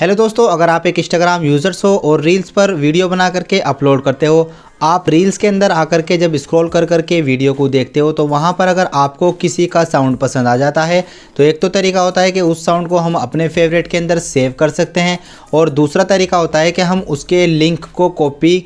hello दोस्तों अगर आप एक इंस्टाग्राम यूज़र्स हो और रील्स पर वीडियो बना करके अपलोड करते हो आप रील्स के अंदर आकर के जब स्क्रॉल कर करके वीडियो को देखते हो तो वहाँ पर अगर आपको किसी का साउंड पसंद आ जाता है तो एक तो तरीका होता है कि उस साउंड को हम अपने फेवरेट के अंदर सेव कर सकते हैं और दूसरा तरीका होता है कि हम उसके लिंक को कॉपी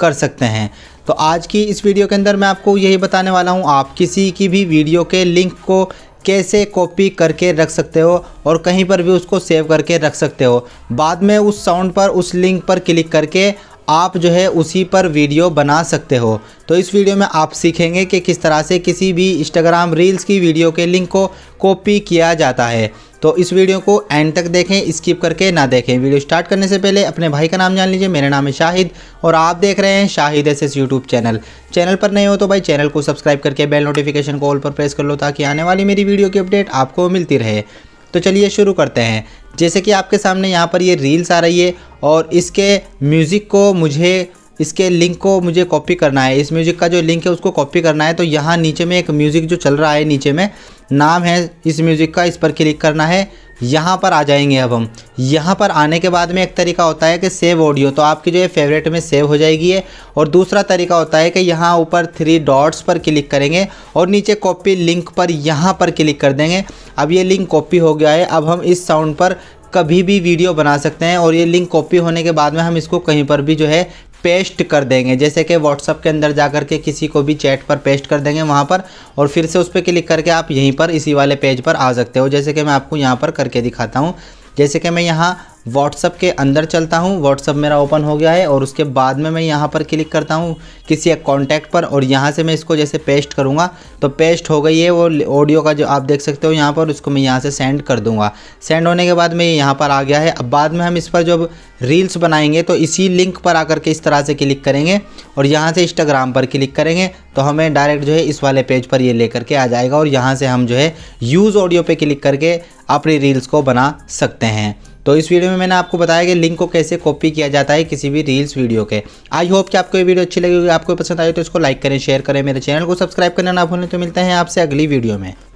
कर सकते हैं तो आज की इस वीडियो के अंदर मैं आपको यही बताने वाला हूँ आप किसी की भी वीडियो के लिंक को कैसे कॉपी करके रख सकते हो और कहीं पर भी उसको सेव करके रख सकते हो बाद में उस साउंड पर उस लिंक पर क्लिक करके आप जो है उसी पर वीडियो बना सकते हो तो इस वीडियो में आप सीखेंगे कि किस तरह से किसी भी इंस्टाग्राम रील्स की वीडियो के लिंक को कॉपी किया जाता है तो इस वीडियो को एंड तक देखें स्किप करके ना देखें वीडियो स्टार्ट करने से पहले अपने भाई का नाम जान लीजिए मेरा नाम है शाहिद और आप देख रहे हैं Shahid S S YouTube channel channel पर नए हो तो भाई चैनल को सब्सक्राइब करके बेल नोटिफिकेशन को ऑल पर प्रेस कर लो ताकि आने वाली मेरी वीडियो की अपडेट आपको मिलती रहे तो चलिए शुरू करते हैं जैसे कि आपके सामने यहाँ पर ये रील्स आ रही है और इसके म्यूज़िक को मुझे इसके लिंक को मुझे कॉपी करना है इस म्यूज़िक का जो लिंक है उसको कॉपी करना है तो यहाँ नीचे में एक म्यूज़िक जो चल रहा है नीचे में नाम है इस म्यूज़िक का इस पर क्लिक करना है यहाँ पर आ जाएंगे अब हम यहाँ पर आने के बाद में एक तरीका होता है कि सेव ऑडियो तो आपकी जो है फेवरेट में सेव हो जाएगी है और दूसरा तरीका होता है कि यहाँ ऊपर थ्री डॉट्स पर क्लिक करेंगे और नीचे कॉपी लिंक पर यहाँ पर क्लिक कर देंगे अब ये लिंक कॉपी हो गया है अब हम इस साउंड पर कभी भी वीडियो बना सकते हैं और ये लिंक कॉपी होने के बाद में हम इसको कहीं पर भी जो है पेस्ट कर देंगे जैसे कि व्हाट्सअप के अंदर जा के किसी को भी चैट पर पेस्ट कर देंगे वहाँ पर और फिर से उस पर क्लिक करके आप यहीं पर इसी वाले पेज पर आ सकते हो जैसे कि मैं आपको यहाँ पर करके दिखाता हूँ जैसे कि मैं यहाँ व्हाट्सअप के अंदर चलता हूँ व्हाट्सअप मेरा ओपन हो गया है और उसके बाद में मैं यहाँ पर क्लिक करता हूँ किसी एक कॉन्टैक्ट पर और यहाँ से मैं इसको जैसे पेस्ट करूँगा तो पेस्ट हो गई है वो ऑडियो का जो आप देख सकते हो यहाँ पर उसको मैं यहाँ से सेंड कर दूँगा सेंड होने के बाद में ये यहाँ पर आ गया है अब बाद में हम इस पर जब रील्स बनाएंगे तो इसी लिंक पर आकर के इस तरह से क्लिक करेंगे और यहाँ से इंस्टाग्राम पर क्लिक करेंगे तो हमें डायरेक्ट जो है इस वाले पेज पर ये लेकर के आ जाएगा और यहाँ से हम जो है यूज़ ऑडियो पे क्लिक करके अपनी रील्स को बना सकते हैं तो इस वीडियो में मैंने आपको बताया कि लिंक को कैसे कॉपी किया जाता है किसी भी रील्स वीडियो के आई होप कि आपको ये वीडियो अच्छी लगी होगी आपको पसंद आई तो इसको लाइक करें शेयर करें मेरे चैनल को सब्सक्राइब करना ना भूलें तो मिलते हैं आपसे अगली वीडियो में